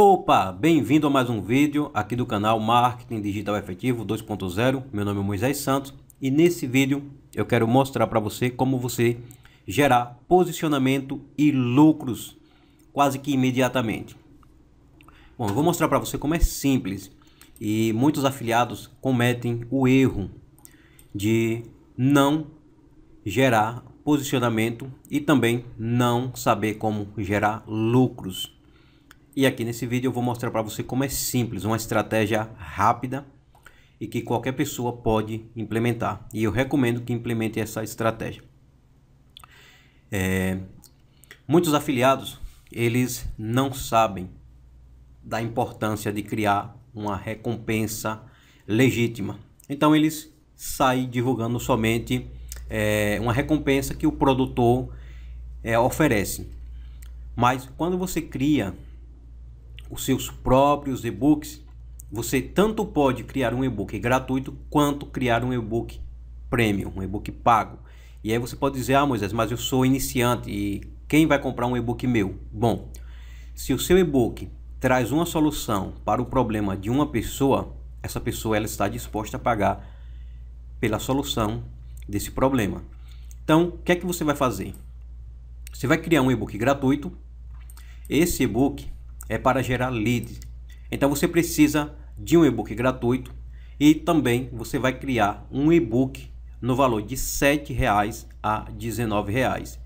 Opa, bem-vindo a mais um vídeo aqui do canal Marketing Digital Efetivo 2.0. Meu nome é Moisés Santos e nesse vídeo eu quero mostrar para você como você gerar posicionamento e lucros quase que imediatamente. Bom, eu vou mostrar para você como é simples e muitos afiliados cometem o erro de não gerar posicionamento e também não saber como gerar lucros. E aqui nesse vídeo eu vou mostrar para você como é simples, uma estratégia rápida e que qualquer pessoa pode implementar. E eu recomendo que implemente essa estratégia. É, muitos afiliados, eles não sabem da importância de criar uma recompensa legítima. Então eles saem divulgando somente é, uma recompensa que o produtor é, oferece. Mas quando você cria os seus próprios e-books, você tanto pode criar um e-book gratuito quanto criar um e-book premium, um e-book pago. E aí você pode dizer: "Ah, Moisés, mas eu sou iniciante e quem vai comprar um e-book meu?". Bom, se o seu e-book traz uma solução para o problema de uma pessoa, essa pessoa ela está disposta a pagar pela solução desse problema. Então, o que é que você vai fazer? Você vai criar um e-book gratuito. Esse e-book é para gerar leads. Então você precisa de um e-book gratuito e também você vai criar um e-book no valor de R$ 7,00 a R$ 19,00.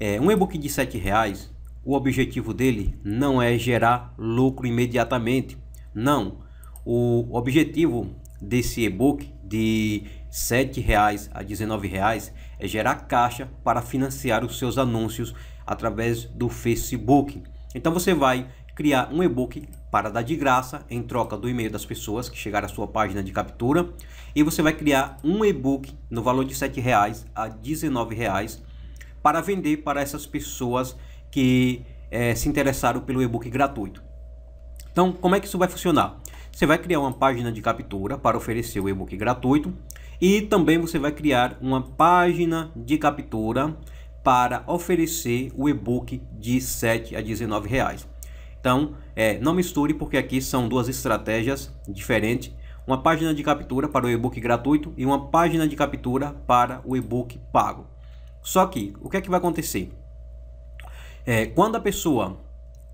É, um e-book de R$ 7,00, o objetivo dele não é gerar lucro imediatamente. Não. O objetivo desse e-book de R$ 7,00 a R$ 19,00 é gerar caixa para financiar os seus anúncios através do Facebook. Então você vai criar um e-book para dar de graça em troca do e-mail das pessoas que chegar à sua página de captura e você vai criar um e-book no valor de R$ a R$ para vender para essas pessoas que é, se interessaram pelo e-book gratuito. Então, como é que isso vai funcionar? Você vai criar uma página de captura para oferecer o e-book gratuito e também você vai criar uma página de captura para oferecer o e-book de 7 a 19 reais. Então, é, não misture porque aqui são duas estratégias diferentes. Uma página de captura para o e-book gratuito e uma página de captura para o e-book pago. Só que, o que é que vai acontecer? É, quando a pessoa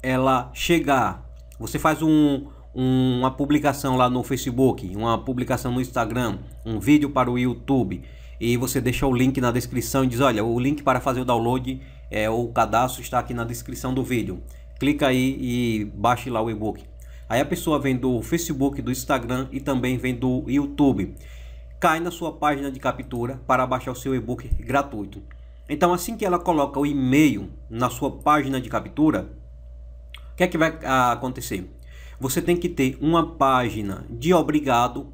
ela chegar, você faz um, um, uma publicação lá no Facebook, uma publicação no Instagram, um vídeo para o YouTube e você deixa o link na descrição e diz: Olha, o link para fazer o download é, o cadastro está aqui na descrição do vídeo clica aí e baixe lá o e-book. Aí a pessoa vem do Facebook, do Instagram e também vem do YouTube. Cai na sua página de captura para baixar o seu e-book gratuito. Então, assim que ela coloca o e-mail na sua página de captura, o que é que vai ah, acontecer? Você tem que ter uma página de obrigado,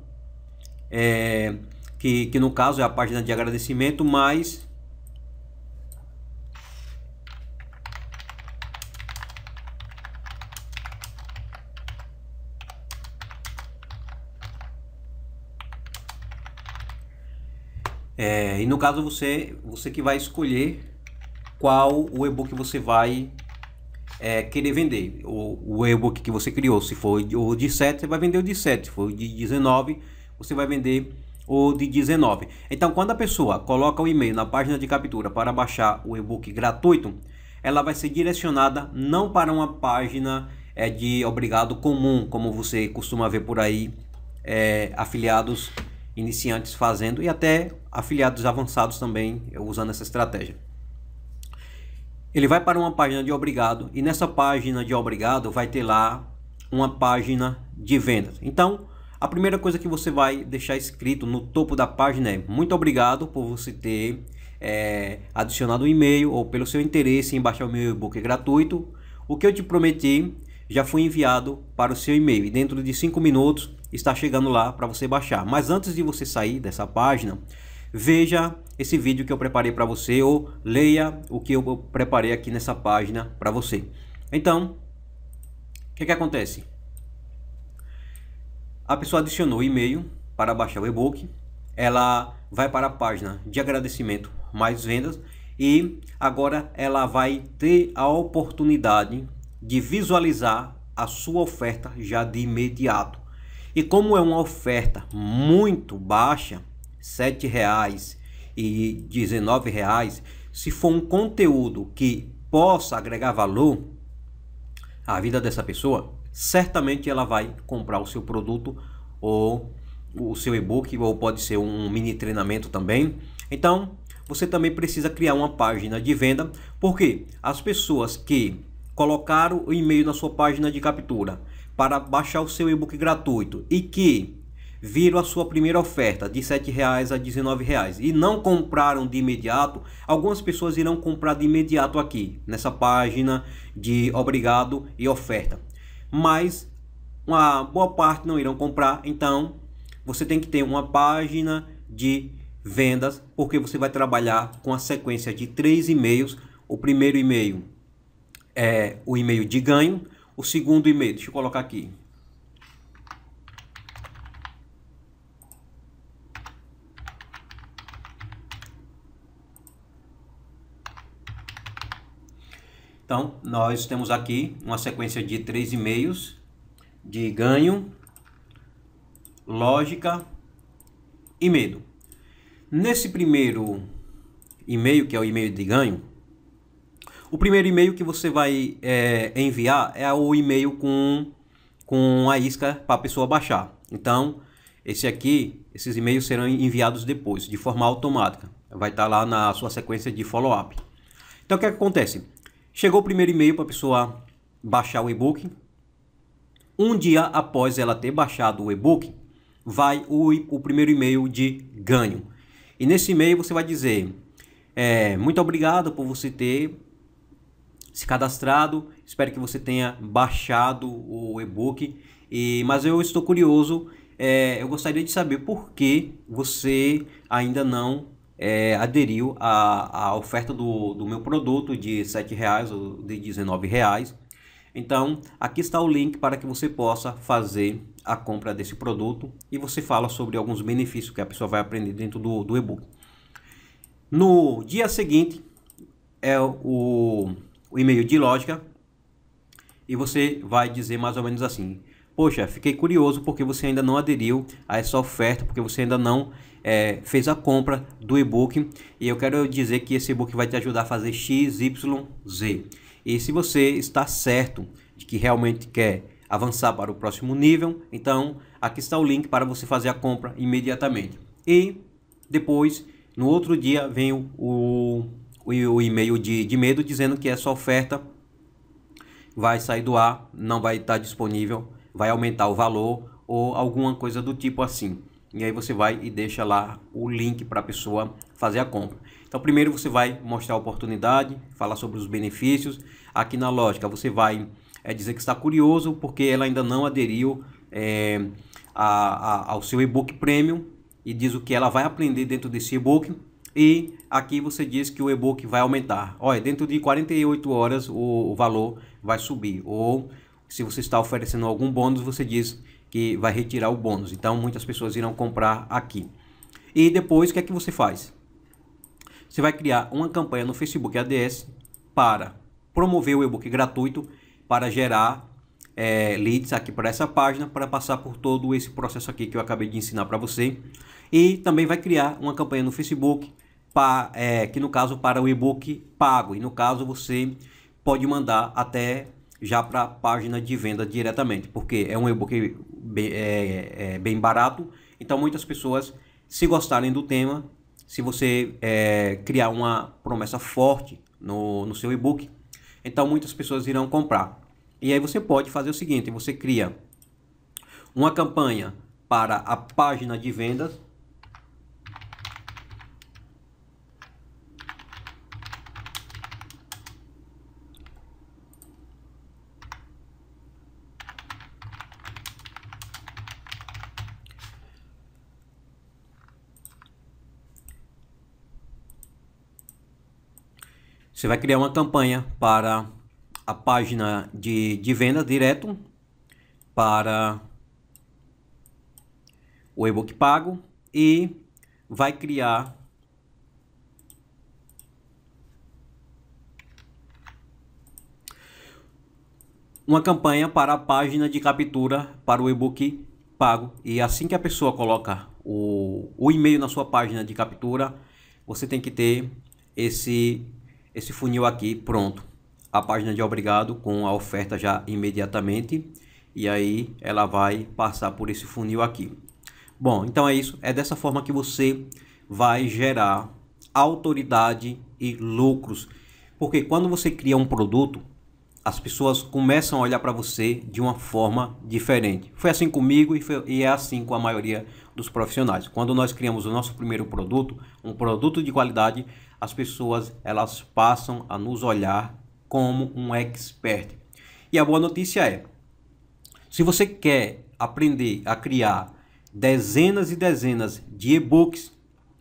é, que, que no caso é a página de agradecimento, mas É, e no caso você, você que vai escolher qual o e-book você vai é, querer vender. O, o e-book que você criou, se for o de 7, você vai vender o de 7. Se for o de 19, você vai vender o de 19. Então, quando a pessoa coloca o e-mail na página de captura para baixar o e-book gratuito, ela vai ser direcionada não para uma página é, de obrigado comum, como você costuma ver por aí, é, afiliados iniciantes fazendo e até afiliados avançados também eh, usando essa estratégia. Ele vai para uma página de obrigado e nessa página de obrigado vai ter lá uma página de vendas. Então, a primeira coisa que você vai deixar escrito no topo da página é muito obrigado por você ter é, adicionado o um e-mail ou pelo seu interesse em baixar o meu e-book gratuito. O que eu te prometi já foi enviado para o seu e-mail e dentro de 5 minutos está chegando lá para você baixar. Mas antes de você sair dessa página, veja esse vídeo que eu preparei para você ou leia o que eu preparei aqui nessa página para você. Então, o que, que acontece? A pessoa adicionou o e-mail para baixar o e-book, ela vai para a página de agradecimento mais vendas e agora ela vai ter a oportunidade de visualizar a sua oferta já de imediato. E como é uma oferta muito baixa, R$ 7,00 e R$ se for um conteúdo que possa agregar valor à vida dessa pessoa, certamente ela vai comprar o seu produto ou o seu e-book ou pode ser um mini treinamento também. Então, você também precisa criar uma página de venda, porque as pessoas que colocar o e-mail na sua página de captura para baixar o seu e-book gratuito e que viram a sua primeira oferta de R$ 7,00 a R$ 19,00 e não compraram de imediato, algumas pessoas irão comprar de imediato aqui, nessa página de obrigado e oferta. Mas uma boa parte não irão comprar, então você tem que ter uma página de vendas, porque você vai trabalhar com a sequência de três e-mails. O primeiro e-mail é o e-mail de ganho. O segundo e-mail, deixa eu colocar aqui. Então, nós temos aqui uma sequência de três e-mails de ganho, lógica e medo. Nesse primeiro e-mail, que é o e-mail de ganho, o primeiro e-mail que você vai é, enviar é o e-mail com, com a isca para a pessoa baixar. Então, esse aqui, esses e-mails serão enviados depois, de forma automática. Vai estar tá lá na sua sequência de follow-up. Então, o que, é que acontece? Chegou o primeiro e-mail para a pessoa baixar o e-book. Um dia após ela ter baixado o e-book, vai o, o primeiro e-mail de ganho. E nesse e-mail você vai dizer: é, Muito obrigado por você ter se cadastrado. Espero que você tenha baixado o e-book. E, mas eu estou curioso. É, eu gostaria de saber por que você ainda não é, aderiu à, à oferta do, do meu produto de R$ ou de R$ Então, aqui está o link para que você possa fazer a compra desse produto e você fala sobre alguns benefícios que a pessoa vai aprender dentro do, do e-book. No dia seguinte, é o o e-mail de lógica e você vai dizer mais ou menos assim: Poxa, fiquei curioso porque você ainda não aderiu a essa oferta, porque você ainda não é, fez a compra do e-book. E eu quero dizer que esse e-book vai te ajudar a fazer X, Y, Z. E se você está certo de que realmente quer avançar para o próximo nível, então aqui está o link para você fazer a compra imediatamente. E depois, no outro dia, vem o o e-mail de, de medo dizendo que essa oferta vai sair do ar, não vai estar disponível, vai aumentar o valor ou alguma coisa do tipo assim. E aí você vai e deixa lá o link para a pessoa fazer a compra. Então primeiro você vai mostrar a oportunidade, falar sobre os benefícios. Aqui na lógica você vai é, dizer que está curioso porque ela ainda não aderiu é, a, a, ao seu e-book premium e diz o que ela vai aprender dentro desse e-book e aqui você diz que o e-book vai aumentar. Olha, dentro de 48 horas o, valor vai subir. Ou se você está oferecendo algum bônus, você diz que vai retirar o bônus. Então muitas pessoas irão comprar aqui. E depois o que é que você faz? Você vai criar uma campanha no Facebook ADS para promover o e-book gratuito para gerar é, leads aqui para essa página para passar por todo esse processo aqui que eu acabei de ensinar para você e também vai criar uma campanha no Facebook pa, é, que no caso para o e-book pago. E no caso você pode mandar até já para a página de venda diretamente, porque é um e-book bem, é, é, bem barato. Então muitas pessoas, se gostarem do tema, se você é, criar uma promessa forte no, no seu e-book, então muitas pessoas irão comprar. E aí você pode fazer o seguinte: você cria uma campanha para a página de vendas Você vai criar uma campanha para a página de, de venda direto, para o e-book pago e vai criar uma campanha para a página de captura para o e-book pago. E assim que a pessoa coloca o, o e-mail na sua página de captura, você tem que ter esse esse funil aqui, pronto. A página de obrigado com a oferta já imediatamente. E aí ela vai passar por esse funil aqui. Bom, então é isso. É dessa forma que você vai gerar autoridade e lucros. Porque quando você cria um produto, as pessoas começam a olhar para você de uma forma diferente. Foi assim comigo e, foi, e, é assim com a maioria dos profissionais. Quando nós criamos o nosso primeiro produto, um produto de qualidade, as pessoas elas passam a nos olhar como um expert. E a boa notícia é, se você quer aprender a criar dezenas e dezenas de e-books,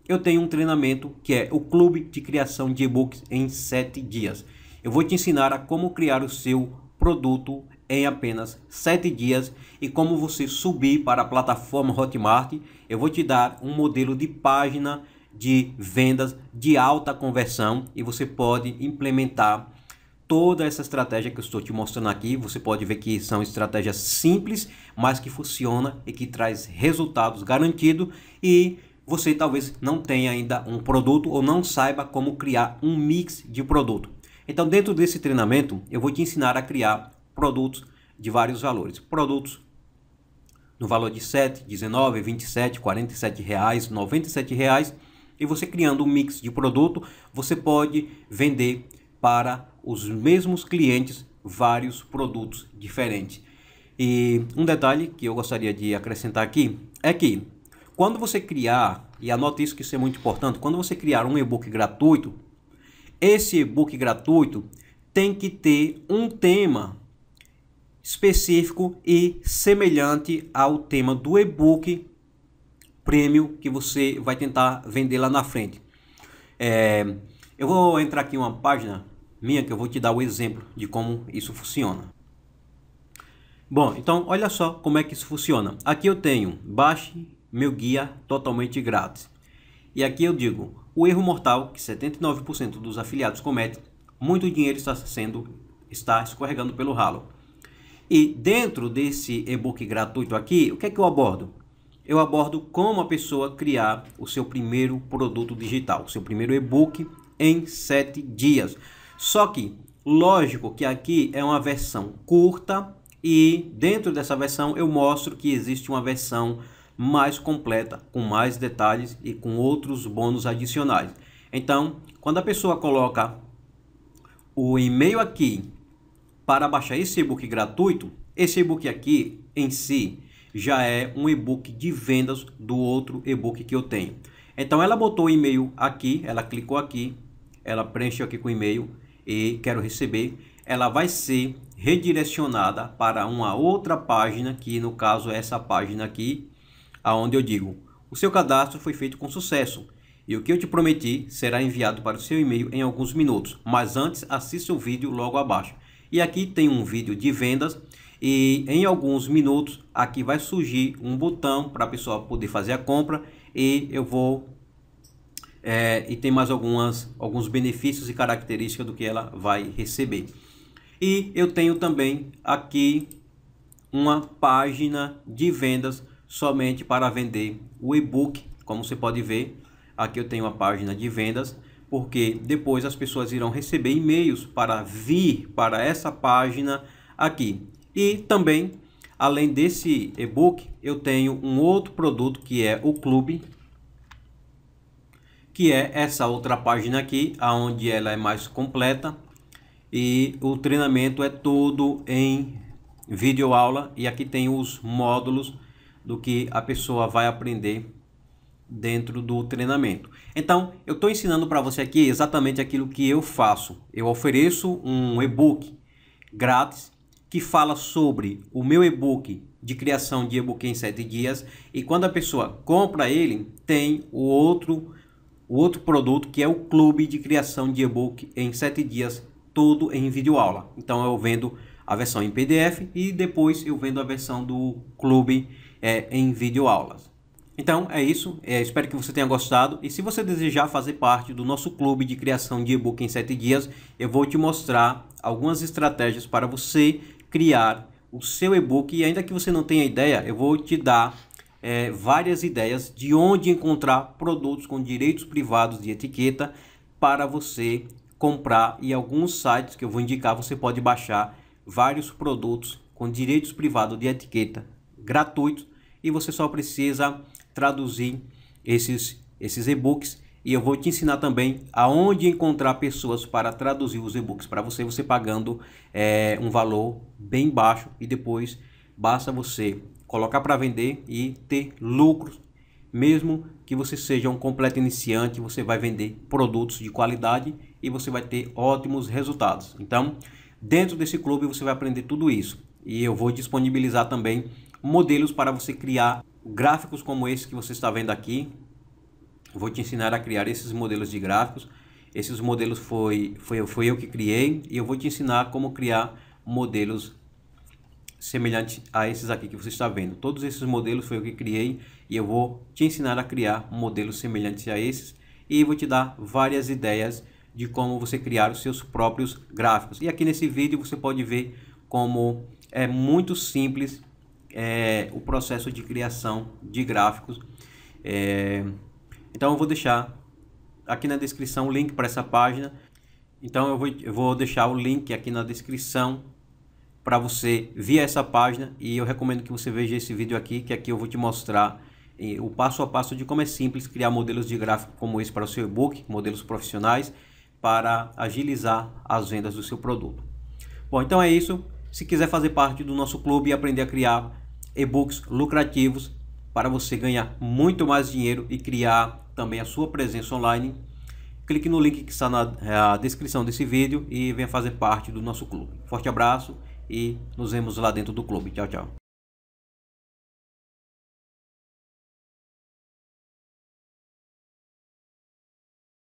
eu tenho um treinamento que é o Clube de Criação de E-books em 7 dias. Eu vou te ensinar a como criar o seu produto em apenas 7 dias e como você subir para a plataforma Hotmart. Eu vou te dar um modelo de página de vendas de alta conversão e você pode implementar toda essa estratégia que eu estou te mostrando aqui. Você pode ver que são estratégias simples, mas que funciona e que traz resultados garantidos e você talvez não tenha ainda um produto ou não saiba como criar um mix de produto. Então, dentro desse treinamento, eu vou te ensinar a criar produtos de vários valores. Produtos no valor de 7, 19, 27, 47 reais, 97 reais e você criando um mix de produto, você pode vender para os mesmos clientes vários produtos diferentes. E um detalhe que eu gostaria de acrescentar aqui é que quando você criar, e anote isso que isso é muito importante, quando você criar um e-book gratuito, esse e-book gratuito tem que ter um tema específico e semelhante ao tema do e-book prêmio que você vai tentar vender lá na frente. É, eu vou entrar aqui em uma página minha que eu vou te dar o exemplo de como isso funciona. Bom, então olha só como é que isso funciona. Aqui eu tenho baixe meu guia totalmente grátis. E aqui eu digo, o erro mortal que 79% dos afiliados cometem, muito dinheiro está sendo está escorregando pelo ralo. E dentro desse e-book gratuito aqui, o que é que eu abordo? eu abordo como a pessoa criar o seu primeiro produto digital, o seu primeiro e-book em 7 dias. Só que, lógico que aqui é uma versão curta e dentro dessa versão eu mostro que existe uma versão mais completa, com mais detalhes e com outros bônus adicionais. Então, quando a pessoa coloca o e-mail aqui para baixar esse e-book gratuito, esse e-book aqui em si já é um e-book de vendas do outro e-book que eu tenho. Então ela botou o e-mail aqui, ela clicou aqui, ela preencheu aqui com o e-mail e quero receber. Ela vai ser redirecionada para uma outra página, que no caso é essa página aqui, aonde eu digo: "O seu cadastro foi feito com sucesso e o que eu te prometi será enviado para o seu e-mail em alguns minutos, mas antes assista o vídeo logo abaixo". E aqui tem um vídeo de vendas e em alguns minutos aqui vai surgir um botão para a pessoa poder fazer a compra e eu vou é, e tem mais algumas alguns benefícios e características do que ela vai receber e eu tenho também aqui uma página de vendas somente para vender o e-book como você pode ver aqui eu tenho uma página de vendas porque depois as pessoas irão receber e-mails para vir para essa página aqui e também, além desse e-book, eu tenho um outro produto que é o Clube, que é essa outra página aqui, aonde ela é mais completa e o treinamento é todo em vídeo aula e aqui tem os módulos do que a pessoa vai aprender dentro do treinamento. Então, eu estou ensinando para você aqui exatamente aquilo que eu faço. Eu ofereço um e-book grátis que fala sobre o meu e-book de criação de e-book em 7 dias e quando a pessoa compra ele, tem o outro o outro produto que é o clube de criação de e-book em 7 dias, todo em vídeo aula. Então eu vendo a versão em PDF e depois eu vendo a versão do clube é, em vídeo aulas. Então é isso, é, espero que você tenha gostado e se você desejar fazer parte do nosso clube de criação de e-book em 7 dias, eu vou te mostrar algumas estratégias para você criar o seu e-book e ainda que você não tenha ideia, eu vou te dar é, várias ideias de onde encontrar produtos com direitos privados de etiqueta para você comprar e alguns sites que eu vou indicar você pode baixar vários produtos com direitos privados de etiqueta gratuitos e você só precisa traduzir esses esses e-books e eu vou te ensinar também aonde encontrar pessoas para traduzir os e-books para você, você pagando é, um valor bem baixo e depois basta você colocar para vender e ter lucro. Mesmo que você seja um completo iniciante, você vai vender produtos de qualidade e você vai ter ótimos resultados. Então, dentro desse clube você vai aprender tudo isso. E eu vou disponibilizar também modelos para você criar gráficos como esse que você está vendo aqui, Vou te ensinar a criar esses modelos de gráficos. Esses modelos foi, foi, foi eu que criei e eu vou te ensinar como criar modelos semelhantes a esses aqui que você está vendo. Todos esses modelos foi eu que criei e eu vou te ensinar a criar modelos semelhantes a esses e vou te dar várias ideias de como você criar os seus próprios gráficos. E aqui nesse vídeo você pode ver como é muito simples é, o processo de criação de gráficos. É, então eu vou deixar aqui na descrição o link para essa página. Então eu vou, eu vou deixar o link aqui na descrição para você via essa página e eu recomendo que você veja esse vídeo aqui, que aqui eu vou te mostrar eh, o passo a passo de como é simples criar modelos de gráfico como esse para o seu e-book, modelos profissionais, para agilizar as vendas do seu produto. Bom, então é isso. Se quiser fazer parte do nosso clube e aprender a criar e-books lucrativos para você ganhar muito mais dinheiro e criar também a sua presença online, clique no link que está na é, descrição desse vídeo e venha fazer parte do nosso clube. Forte abraço e nos vemos lá dentro do clube. Tchau, tchau.